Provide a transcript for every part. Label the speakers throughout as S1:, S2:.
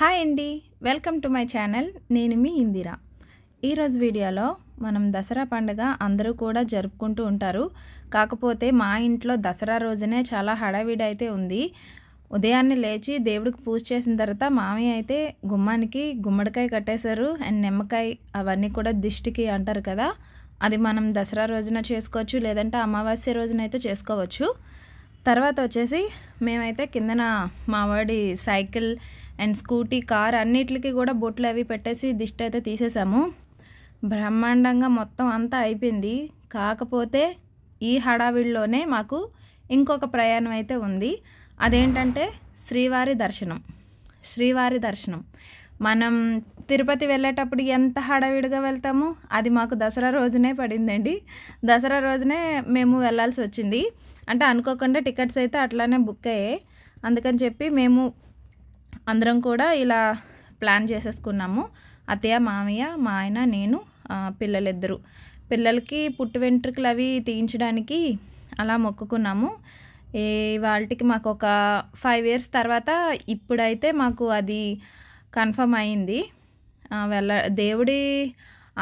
S1: hi అండి welcome to my channel నేను మీ ఇందిరా ఈరోజు వీడియోలో మనం దసరా పండుగ అందరూ కూడా జరుపుకుంటూ ఉంటారు కాకపోతే మా ఇంట్లో దసరా రోజునే చాలా హడావిడి అయితే ఉంది ఉదయాన్నే లేచి దేవుడికి పూజ చేసిన తర్వాత మామయ్య అయితే గుమ్మానికి గుమ్మడికాయ కట్టేశారు అండ్ నిమ్మకాయ అవన్నీ కూడా దిష్టికి అంటారు కదా అది మనం దసరా రోజున చేసుకోవచ్చు లేదంటే అమావాస్య రోజున అయితే చేసుకోవచ్చు తర్వాత వచ్చేసి మేమైతే కిందన మావాడి సైకిల్ అండ్ స్కూటీ కార్ అన్నిటికీ కూడా బొట్లు అవి పెట్టేసి దిష్టి అయితే తీసేసాము బ్రహ్మాండంగా మొత్తం అంతా అయిపోయింది కాకపోతే ఈ హడావిడిలోనే మాకు ఇంకొక ప్రయాణం అయితే ఉంది అదేంటంటే శ్రీవారి దర్శనం శ్రీవారి దర్శనం మనం తిరుపతి వెళ్ళేటప్పుడు ఎంత హడావిడిగా వెళ్తాము అది మాకు దసరా రోజునే పడిందండి దసరా రోజునే మేము వెళ్ళాల్సి వచ్చింది అంటే అనుకోకుండా టికెట్స్ అయితే అట్లానే బుక్ అయ్యాయి అందుకని చెప్పి మేము అందరం కూడా ఇలా ప్లాన్ చేసేసుకున్నాము అత్తయ్య మామయ్య మా ఆయన నేను పిల్లలిద్దరు పిల్లలకి పుట్టు వెంట్రుకలు అవి తీయించడానికి అలా మొక్కుకున్నాము ఏ వాళ్ళకి మాకు ఒక ఫైవ్ ఇయర్స్ తర్వాత ఇప్పుడైతే మాకు అది కన్ఫర్మ్ అయింది వెళ్ళ దేవుడి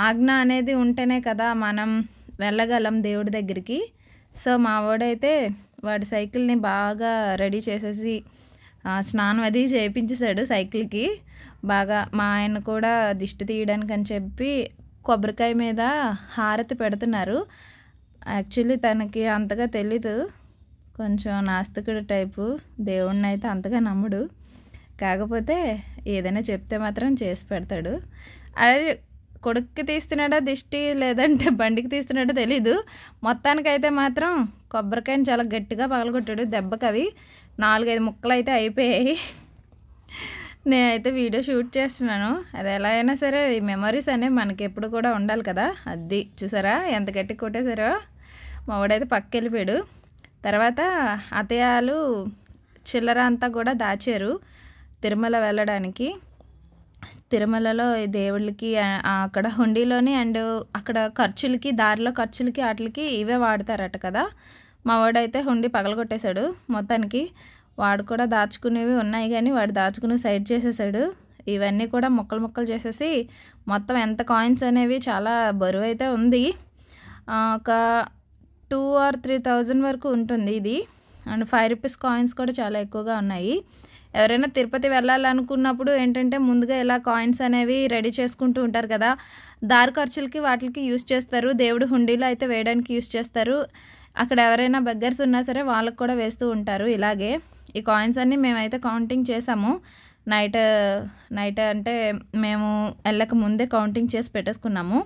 S1: ఆజ్ఞ అనేది ఉంటేనే కదా మనం వెళ్ళగలం దేవుడి దగ్గరికి సో మా వాడైతే వాడి సైకిల్ని బాగా రెడీ చేసేసి స్నానం అది చేయించేశాడు సైకిల్కి బాగా మా ఆయన కూడా దిష్టి తీయడానికి అని చెప్పి కొబ్బరికాయ మీద హారతి పెడుతున్నారు యాక్చువల్లీ తనకి అంతగా తెలీదు కొంచెం నాస్తికుడు టైపు దేవుణ్ణి అయితే అంతగా నమ్ముడు కాకపోతే ఏదైనా చెప్తే మాత్రం చేసి పెడతాడు అదే కొడుక్కి తీస్తున్నాడా దిష్టి లేదంటే బండికి తీస్తున్నాడో తెలీదు మొత్తానికైతే మాత్రం కొబ్బరికాయని చాలా గట్టిగా పగలగొట్టాడు దెబ్బకవి నాలుగైదు ముక్కలు అయితే అయిపోయాయి నేనైతే వీడియో షూట్ చేస్తున్నాను అది ఎలా అయినా సరే ఈ మెమరీస్ అనేవి మనకి ఎప్పుడు కూడా ఉండాలి కదా అది చూసారా ఎంత గట్టి కొట్టేశారో వాడైతే పక్క వెళ్ళిపోయాడు తర్వాత అతయాలు చిల్లర అంతా కూడా దాచారు తిరుమల వెళ్ళడానికి తిరుమలలో దేవుళ్ళకి అక్కడ హుండీలోని అండ్ అక్కడ ఖర్చులకి దారిలో ఖర్చులకి వాటికి ఇవే వాడతారట కదా మా వాడైతే హుండీ పగలగొట్టేశాడు మొత్తానికి వాడు కూడా దాచుకునేవి ఉన్నాయి కానీ వాడు దాచుకుని సైడ్ చేసేసాడు ఇవన్నీ కూడా ముక్కలు ముక్కలు చేసేసి మొత్తం ఎంత కాయిన్స్ అనేవి చాలా బరువు అయితే ఉంది ఒక టూ ఆర్ త్రీ థౌజండ్ వరకు ఉంటుంది ఇది అండ్ ఫైవ్ రూపీస్ కాయిన్స్ కూడా చాలా ఎక్కువగా ఉన్నాయి ఎవరైనా తిరుపతి వెళ్ళాలనుకున్నప్పుడు ఏంటంటే ముందుగా ఇలా కాయిన్స్ అనేవి రెడీ చేసుకుంటూ ఉంటారు కదా దారి ఖర్చులకి వాటికి యూస్ చేస్తారు దేవుడు హుండీలో అయితే వేయడానికి యూస్ చేస్తారు అక్కడ ఎవరైనా బెగ్గర్స్ ఉన్నా సరే వాళ్ళకు కూడా వేస్తూ ఉంటారు ఇలాగే ఈ కాయిన్స్ అన్నీ మేమైతే కౌంటింగ్ చేసాము నైట్ నైట్ అంటే మేము వెళ్ళక ముందే కౌంటింగ్ చేసి పెట్టేసుకున్నాము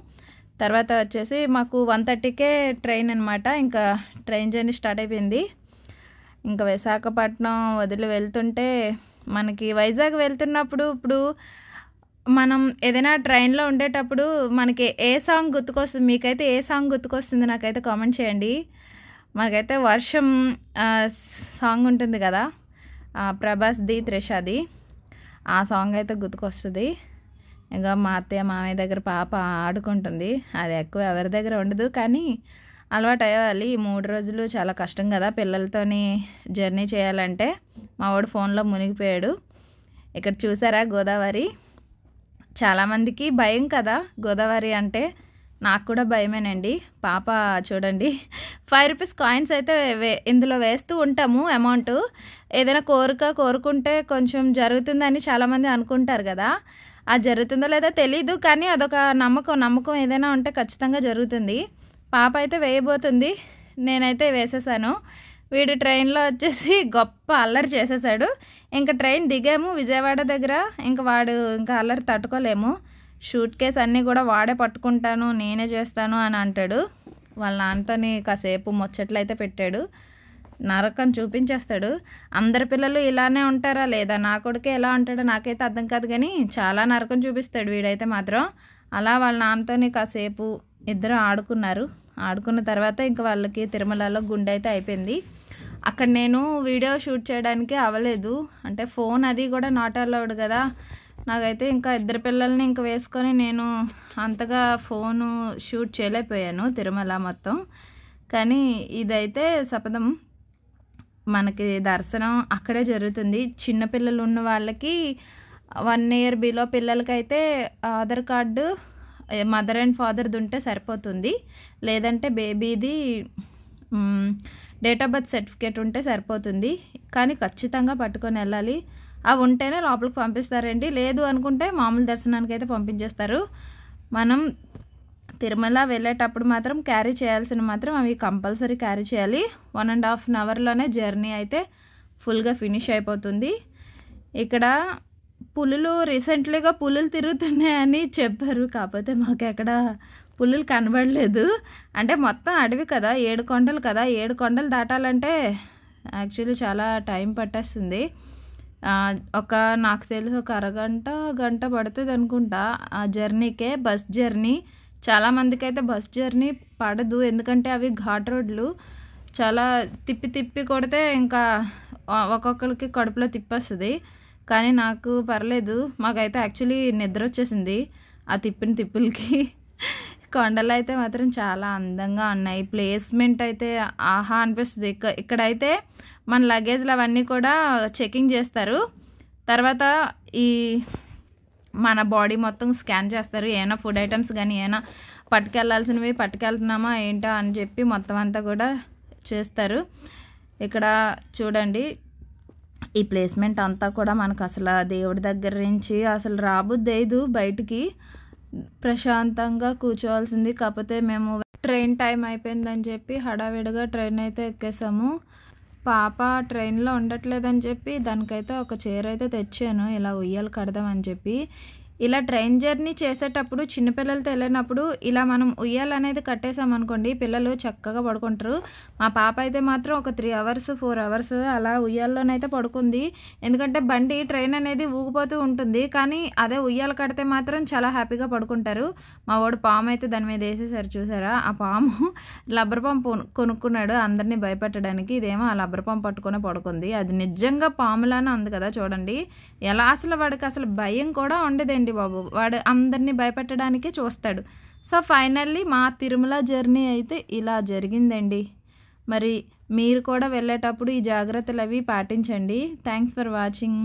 S1: తర్వాత వచ్చేసి మాకు వన్ థర్టీకే ట్రైన్ అనమాట ఇంకా ట్రైన్ జర్నీ స్టార్ట్ అయిపోయింది ఇంకా విశాఖపట్నం వదిలి వెళ్తుంటే మనకి వైజాగ్ వెళ్తున్నప్పుడు ఇప్పుడు మనం ఏదైనా ట్రైన్లో ఉండేటప్పుడు మనకి ఏ సాంగ్ గుర్తుకొస్తుంది మీకైతే ఏ సాంగ్ గుర్తుకొస్తుంది నాకైతే కామెంట్ చేయండి మనకైతే వర్షం సాంగ్ ఉంటుంది కదా ప్రభాస్ ది త్రిషాది ఆ సాంగ్ అయితే గుర్తుకొస్తుంది ఇంకా మా అత్తయ్య మామయ్య దగ్గర పాప ఆడుకుంటుంది అది ఎక్కువ ఎవరి దగ్గర ఉండదు కానీ అలవాటు అయ్యాలి ఈ మూడు రోజులు చాలా కష్టం కదా పిల్లలతోని జర్నీ చేయాలంటే మా వాడు ఫోన్లో మునిగిపోయాడు ఇక్కడ చూసారా గోదావరి చాలామందికి భయం కదా గోదావరి అంటే నాకు కూడా భయమేనండి పాప చూడండి ఫైవ్ రూపీస్ కాయిన్స్ అయితే వే ఇందులో వేస్తూ ఉంటాము అమౌంట్ ఏదైనా కోరిక కోరుకుంటే కొంచెం జరుగుతుందని చాలామంది అనుకుంటారు కదా అది జరుగుతుందో లేదో తెలీదు కానీ అదొక నమ్మకం నమ్మకం ఏదైనా ఉంటే ఖచ్చితంగా జరుగుతుంది పాప అయితే వేయబోతుంది నేనైతే వేసేసాను వీడు ట్రైన్లో వచ్చేసి గొప్ప అల్లరి చేసేసాడు ఇంకా ట్రైన్ దిగాము విజయవాడ దగ్గర ఇంకా వాడు ఇంకా అల్లరి తట్టుకోలేము షూట్ కేస్ అన్నీ కూడా వాడే పట్టుకుంటాను నేనే చేస్తాను అని అంటాడు వాళ్ళ నాన్నతోని కాసేపు ముచ్చట్లయితే పెట్టాడు నరకం చూపించేస్తాడు అందరి పిల్లలు ఇలానే ఉంటారా లేదా నా కొడుకే ఎలా ఉంటాడో నాకైతే అర్థం కాదు కానీ చాలా నరకం చూపిస్తాడు వీడైతే మాత్రం అలా వాళ్ళ నాన్నతోని కాసేపు ఇద్దరు ఆడుకున్నారు ఆడుకున్న తర్వాత ఇంకా వాళ్ళకి తిరుమలలో గుండె అయితే అయిపోయింది అక్కడ నేను వీడియో షూట్ చేయడానికి అవ్వలేదు అంటే ఫోన్ అది కూడా నాట్ అలౌడ్ కదా నాకైతే ఇంకా ఇద్దరు పిల్లల్ని ఇంకా వేసుకొని నేను అంతగా ఫోను షూట్ చేయలేకపోయాను తిరుమల మొత్తం కానీ ఇదైతే సపదం మనకి దర్శనం అక్కడే జరుగుతుంది చిన్నపిల్లలు ఉన్న వాళ్ళకి వన్ ఇయర్ బిలో పిల్లలకైతే ఆధార్ కార్డు మదర్ అండ్ ఫాదర్ది ఉంటే సరిపోతుంది లేదంటే బేబీది డేట్ ఆఫ్ బర్త్ సర్టిఫికేట్ ఉంటే సరిపోతుంది కానీ ఖచ్చితంగా పట్టుకొని వెళ్ళాలి అవి ఉంటేనే లోపలికి పంపిస్తారండి లేదు అనుకుంటే మామూలు దర్శనానికి అయితే పంపించేస్తారు మనం తిరుమల వెళ్ళేటప్పుడు మాత్రం క్యారీ చేయాల్సిన మాత్రం అవి కంపల్సరీ క్యారీ చేయాలి వన్ అండ్ హాఫ్ అన్ అవర్లోనే జర్నీ అయితే ఫుల్గా ఫినిష్ అయిపోతుంది ఇక్కడ పులులు రీసెంట్లీగా పులులు తిరుగుతున్నాయని చెప్పారు కాకపోతే మాకు ఎక్కడ పుల్లులు కనబడలేదు అంటే మొత్తం అడవి కదా ఏడు కొండలు కదా ఏడు కొండలు దాటాలంటే యాక్చువల్లీ చాలా టైం పట్టేస్తుంది ఒక నాకు తెలిసి ఒక అరగంట గంట పడుతుంది అనుకుంటా ఆ జర్నీకే బస్ జర్నీ చాలామందికి అయితే బస్ జర్నీ పడదు ఎందుకంటే అవి ఘాట్ రోడ్లు చాలా తిప్పి తిప్పి కొడితే ఇంకా ఒక్కొక్కరికి కడుపులో తిప్పేస్తుంది కానీ నాకు పర్లేదు మాకైతే యాక్చువల్లీ నిద్ర వచ్చేసింది ఆ తిప్పిన తిప్పులకి కొండలు అయితే మాత్రం చాలా అందంగా ఉన్నాయి ప్లేస్మెంట్ అయితే ఆహా అనిపిస్తుంది ఇక్కడైతే మన లగేజ్లు అవన్నీ కూడా చెకింగ్ చేస్తారు తర్వాత ఈ మన బాడీ మొత్తం స్కాన్ చేస్తారు ఏమైనా ఫుడ్ ఐటమ్స్ కానీ ఏమైనా పట్టుకెళ్లాల్సినవి పట్టుకెళ్తున్నామా ఏంటో అని చెప్పి మొత్తం అంతా కూడా చేస్తారు ఇక్కడ చూడండి ఈ ప్లేస్మెంట్ అంతా కూడా మనకు అసలు దేవుడి దగ్గర నుంచి అసలు రాబుద్దేదు బయటికి ప్రశాంతంగా కూర్చోవాల్సింది కాకపోతే మేము ట్రైన్ టైం అయిపోయిందని చెప్పి హడావిడిగా ట్రైన్ అయితే ఎక్కేసాము పాప ట్రైన్లో ఉండట్లేదని చెప్పి దానికైతే ఒక చీర అయితే తెచ్చాను ఇలా ఉయ్యాలు కడదామని చెప్పి ఇలా ట్రైన్ జర్నీ చేసేటప్పుడు చిన్నపిల్లలతో వెళ్ళినప్పుడు ఇలా మనం ఉయ్యాలనేది కట్టేసామనుకోండి పిల్లలు చక్కగా పడుకుంటారు మా పాప అయితే మాత్రం ఒక త్రీ అవర్స్ ఫోర్ అవర్స్ అలా ఉయ్యాల్లోనైతే పడుకుంది ఎందుకంటే బండి ట్రైన్ అనేది ఊగిపోతూ ఉంటుంది కానీ అదే ఉయ్యాల కడితే మాత్రం చాలా హ్యాపీగా పడుకుంటారు మా వాడు పాము అయితే దాని మీద వేసేసారు చూసారా ఆ పాము లబ్బర్ పాము కొనుక్కున్నాడు అందరినీ భయపెట్టడానికి ఇదేమో ఆ లబ్బర్ పాము పట్టుకొని పడుకుంది అది నిజంగా పాములానే ఉంది కదా చూడండి ఎలా అసలు వాడికి అసలు భయం కూడా ఉండేదండి చేయకండి బాబు వాడు అందరినీ భయపెట్టడానికే చూస్తాడు సో ఫైనల్లీ మా తిరుమల జర్నీ అయితే ఇలా జరిగిందండి మరి మీరు కూడా వెళ్ళేటప్పుడు ఈ జాగ్రత్తలు అవి పాటించండి థ్యాంక్స్ ఫర్ వాచింగ్